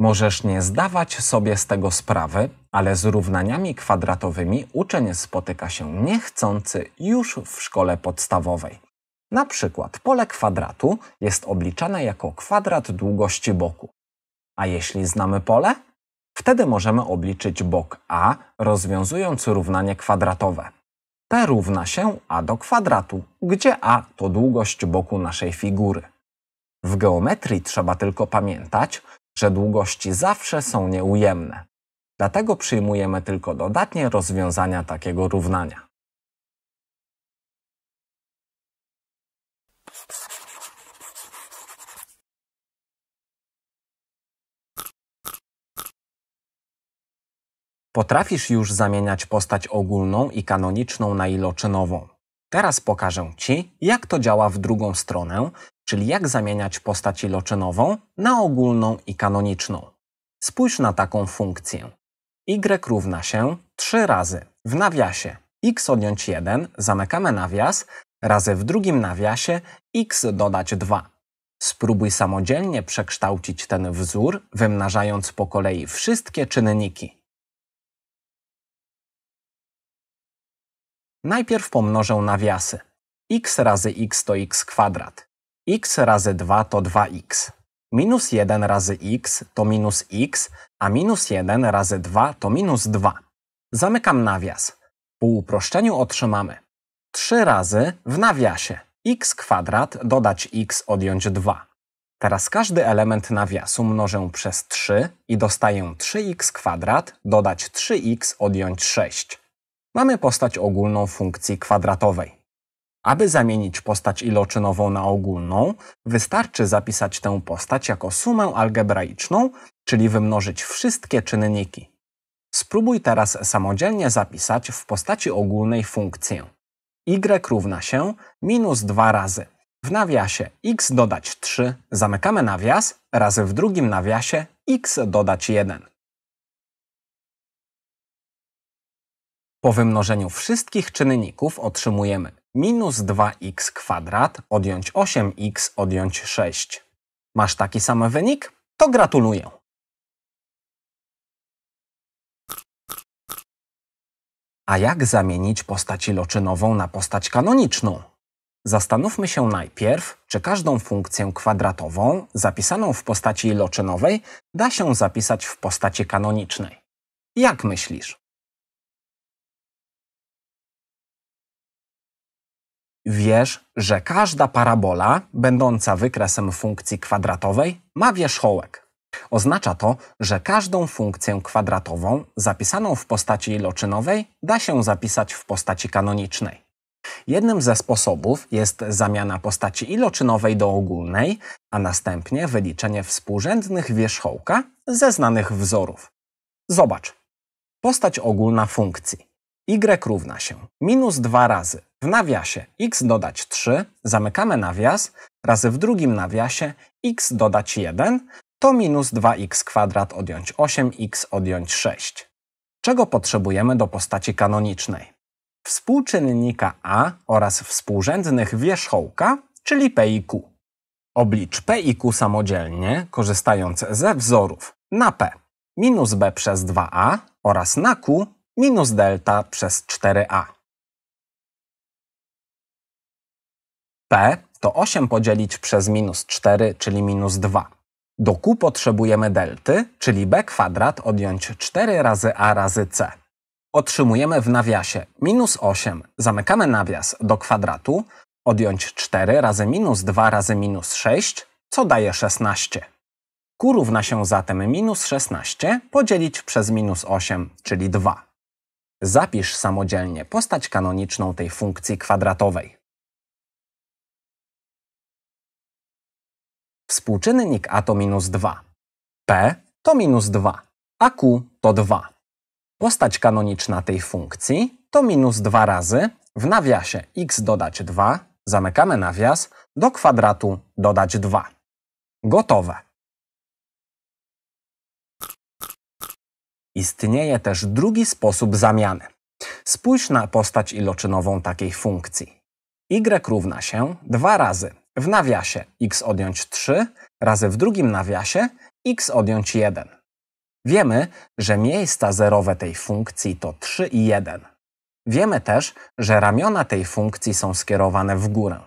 Możesz nie zdawać sobie z tego sprawy, ale z równaniami kwadratowymi uczeń spotyka się niechcący już w szkole podstawowej. Na przykład pole kwadratu jest obliczane jako kwadrat długości boku. A jeśli znamy pole? Wtedy możemy obliczyć bok A, rozwiązując równanie kwadratowe. P równa się A do kwadratu, gdzie A to długość boku naszej figury. W geometrii trzeba tylko pamiętać, że długości zawsze są nieujemne. Dlatego przyjmujemy tylko dodatnie rozwiązania takiego równania. Potrafisz już zamieniać postać ogólną i kanoniczną na iloczynową. Teraz pokażę Ci, jak to działa w drugą stronę czyli jak zamieniać postać iloczynową na ogólną i kanoniczną. Spójrz na taką funkcję. y równa się 3 razy w nawiasie x odjąć 1, zamykamy nawias, razy w drugim nawiasie x dodać 2. Spróbuj samodzielnie przekształcić ten wzór, wymnażając po kolei wszystkie czynniki. Najpierw pomnożę nawiasy. x razy x to x kwadrat x razy 2 to 2x. Minus 1 razy x to minus x, a minus 1 razy 2 to minus 2. Zamykam nawias. Po uproszczeniu otrzymamy 3 razy w nawiasie x kwadrat dodać x odjąć 2. Teraz każdy element nawiasu mnożę przez 3 i dostaję 3x kwadrat dodać 3x odjąć 6. Mamy postać ogólną funkcji kwadratowej. Aby zamienić postać iloczynową na ogólną, wystarczy zapisać tę postać jako sumę algebraiczną, czyli wymnożyć wszystkie czynniki. Spróbuj teraz samodzielnie zapisać w postaci ogólnej funkcję. y równa się minus 2 razy. W nawiasie x dodać 3, zamykamy nawias, razy w drugim nawiasie x dodać 1. Po wymnożeniu wszystkich czynników otrzymujemy minus 2x kwadrat, odjąć 8x, odjąć 6. Masz taki sam wynik? To gratuluję. A jak zamienić postać iloczynową na postać kanoniczną? Zastanówmy się najpierw, czy każdą funkcję kwadratową zapisaną w postaci iloczynowej da się zapisać w postaci kanonicznej. Jak myślisz? Wiesz, że każda parabola, będąca wykresem funkcji kwadratowej, ma wierzchołek. Oznacza to, że każdą funkcję kwadratową zapisaną w postaci iloczynowej da się zapisać w postaci kanonicznej. Jednym ze sposobów jest zamiana postaci iloczynowej do ogólnej, a następnie wyliczenie współrzędnych wierzchołka ze znanych wzorów. Zobacz. Postać ogólna funkcji y równa się minus 2 razy w nawiasie x dodać 3, zamykamy nawias, razy w drugim nawiasie x dodać 1, to minus 2x kwadrat odjąć 8x odjąć 6. Czego potrzebujemy do postaci kanonicznej? Współczynnika a oraz współrzędnych wierzchołka, czyli p i q. Oblicz p i q samodzielnie, korzystając ze wzorów na p minus b przez 2a oraz na q minus delta przez 4a. P to 8 podzielić przez minus 4, czyli minus 2. Do Q potrzebujemy delty, czyli B kwadrat odjąć 4 razy A razy C. Otrzymujemy w nawiasie minus 8, zamykamy nawias do kwadratu, odjąć 4 razy minus 2 razy minus 6, co daje 16. Q równa się zatem minus 16 podzielić przez minus 8, czyli 2. Zapisz samodzielnie postać kanoniczną tej funkcji kwadratowej. Współczynnik a to minus 2, p to minus 2, a q to 2. Postać kanoniczna tej funkcji to minus 2 razy w nawiasie x dodać 2, zamykamy nawias, do kwadratu dodać 2. Gotowe. Istnieje też drugi sposób zamiany. Spójrz na postać iloczynową takiej funkcji. y równa się 2 razy w nawiasie x odjąć 3 razy w drugim nawiasie x odjąć 1. Wiemy, że miejsca zerowe tej funkcji to 3 i 1. Wiemy też, że ramiona tej funkcji są skierowane w górę.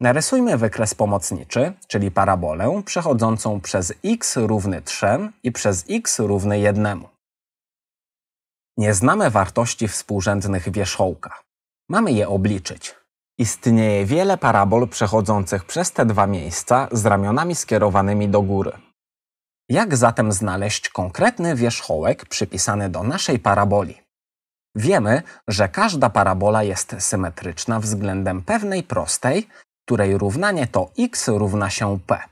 Narysujmy wykres pomocniczy, czyli parabolę przechodzącą przez x równy 3 i przez x równy 1. Nie znamy wartości współrzędnych wierzchołka. Mamy je obliczyć. Istnieje wiele parabol przechodzących przez te dwa miejsca z ramionami skierowanymi do góry. Jak zatem znaleźć konkretny wierzchołek przypisany do naszej paraboli? Wiemy, że każda parabola jest symetryczna względem pewnej prostej, której równanie to x równa się p.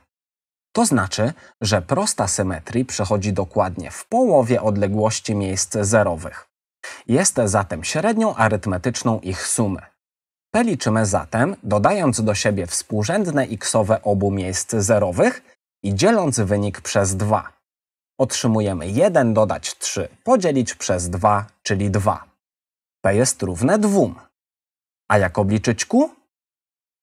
To znaczy, że prosta symetrii przechodzi dokładnie w połowie odległości miejsc zerowych. Jest zatem średnią arytmetyczną ich sumy. P liczymy zatem, dodając do siebie współrzędne xowe obu miejsc zerowych i dzieląc wynik przez 2. Otrzymujemy 1 dodać 3 podzielić przez 2, czyli 2. P jest równe 2. A jak obliczyć Q?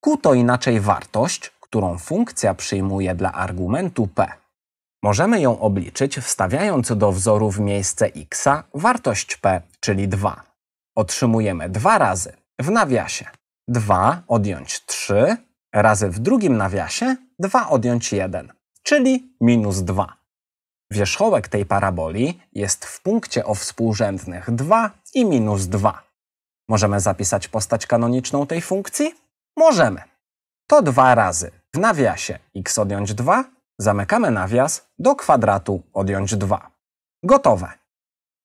Q to inaczej wartość, którą funkcja przyjmuje dla argumentu p. Możemy ją obliczyć wstawiając do wzoru w miejsce x wartość p, czyli 2. Otrzymujemy 2 razy w nawiasie 2 odjąć 3 razy w drugim nawiasie 2 odjąć 1, czyli minus 2. Wierzchołek tej paraboli jest w punkcie o współrzędnych 2 i minus 2. Możemy zapisać postać kanoniczną tej funkcji? Możemy to dwa razy w nawiasie x odjąć 2, zamykamy nawias, do kwadratu odjąć 2. Gotowe.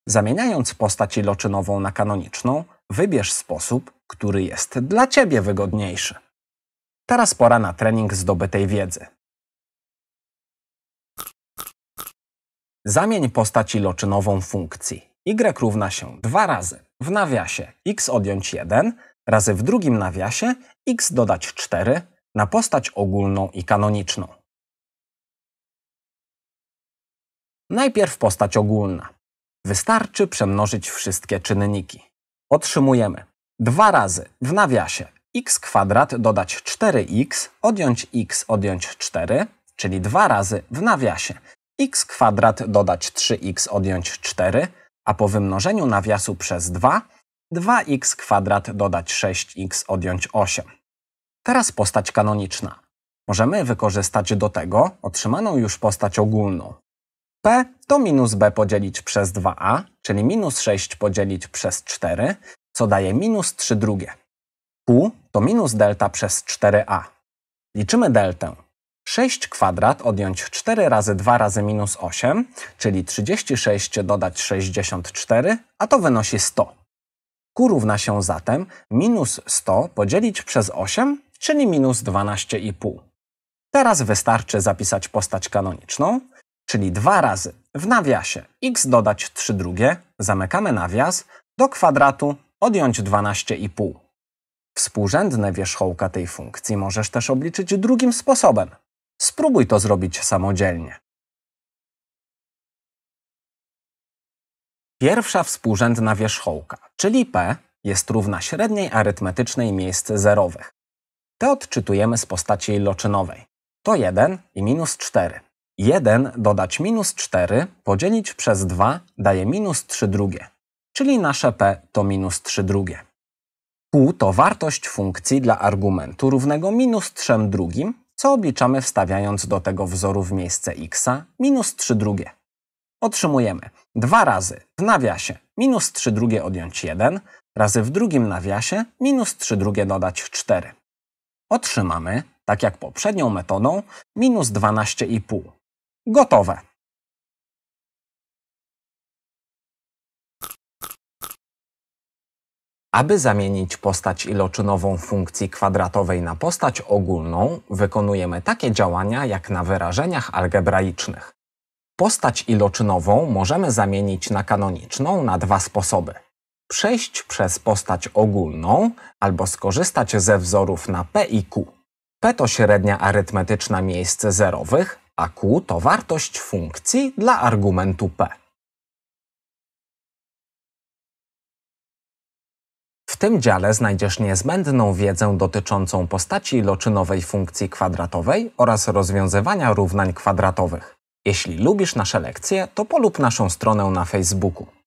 Zamieniając postać iloczynową na kanoniczną, wybierz sposób, który jest dla Ciebie wygodniejszy. Teraz pora na trening zdobytej wiedzy. Zamień postać iloczynową funkcji y równa się 2 razy w nawiasie x odjąć 1 razy w drugim nawiasie x dodać 4 na postać ogólną i kanoniczną. Najpierw postać ogólna. Wystarczy przemnożyć wszystkie czynniki. Otrzymujemy dwa razy w nawiasie x kwadrat dodać 4x, odjąć x, odjąć 4, czyli dwa razy w nawiasie x kwadrat dodać 3x, odjąć 4, a po wymnożeniu nawiasu przez 2, 2x kwadrat dodać 6x, odjąć 8. Teraz postać kanoniczna. Możemy wykorzystać do tego otrzymaną już postać ogólną. P to minus B podzielić przez 2a, czyli minus 6 podzielić przez 4, co daje minus 3 drugie. Q to minus delta przez 4a. Liczymy deltę. 6 kwadrat odjąć 4 razy 2 razy minus 8, czyli 36 dodać 64, a to wynosi 100. Q równa się zatem minus 100 podzielić przez 8, czyli minus 12,5. Teraz wystarczy zapisać postać kanoniczną, czyli dwa razy w nawiasie x dodać 3 drugie, zamykamy nawias, do kwadratu odjąć 12,5. Współrzędne wierzchołka tej funkcji możesz też obliczyć drugim sposobem. Spróbuj to zrobić samodzielnie. Pierwsza współrzędna wierzchołka, czyli p, jest równa średniej arytmetycznej miejsc zerowych te odczytujemy z postaci loczynowej. To 1 i minus 4. 1 dodać minus 4 podzielić przez 2 daje minus 3 drugie, czyli nasze p to minus 3 drugie. Q to wartość funkcji dla argumentu równego minus 3 drugim, co obliczamy wstawiając do tego wzoru w miejsce x minus 3 drugie. Otrzymujemy 2 razy w nawiasie minus 3 drugie odjąć 1, razy w drugim nawiasie minus 3 drugie dodać 4 otrzymamy, tak jak poprzednią metodą, minus 12,5. Gotowe. Aby zamienić postać iloczynową funkcji kwadratowej na postać ogólną, wykonujemy takie działania jak na wyrażeniach algebraicznych. Postać iloczynową możemy zamienić na kanoniczną na dwa sposoby – przejść przez postać ogólną albo skorzystać ze wzorów na P i Q. P to średnia arytmetyczna miejsc zerowych, a Q to wartość funkcji dla argumentu P. W tym dziale znajdziesz niezbędną wiedzę dotyczącą postaci iloczynowej funkcji kwadratowej oraz rozwiązywania równań kwadratowych. Jeśli lubisz nasze lekcje, to polub naszą stronę na Facebooku.